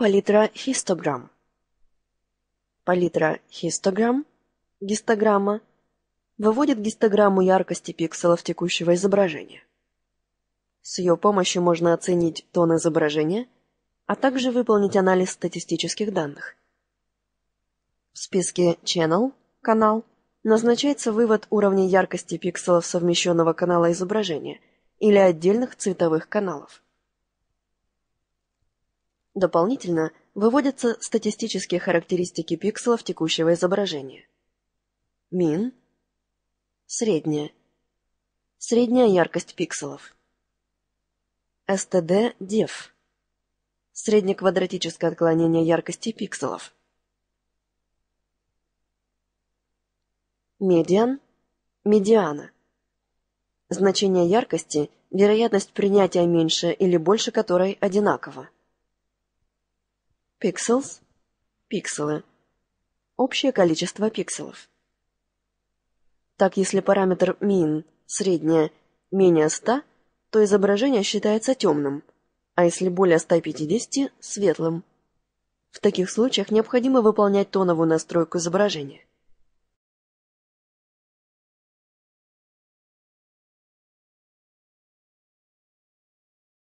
Палитра Палитра Палитрохистограмм, гистограмма, выводит гистограмму яркости пикселов текущего изображения. С ее помощью можно оценить тон изображения, а также выполнить анализ статистических данных. В списке Channel – канал назначается вывод уровня яркости пикселов совмещенного канала изображения или отдельных цветовых каналов. Дополнительно выводятся статистические характеристики пикселов текущего изображения. Мин. Средняя. Средняя яркость пикселов. СТД DEF. Среднеквадратическое отклонение яркости пикселов. Медиан. Медиана. Значение яркости – вероятность принятия меньше или больше которой одинаково. Pixels – пикселы. Общее количество пикселов. Так, если параметр min – средняя менее 100, то изображение считается темным, а если более 150 – светлым. В таких случаях необходимо выполнять тоновую настройку изображения.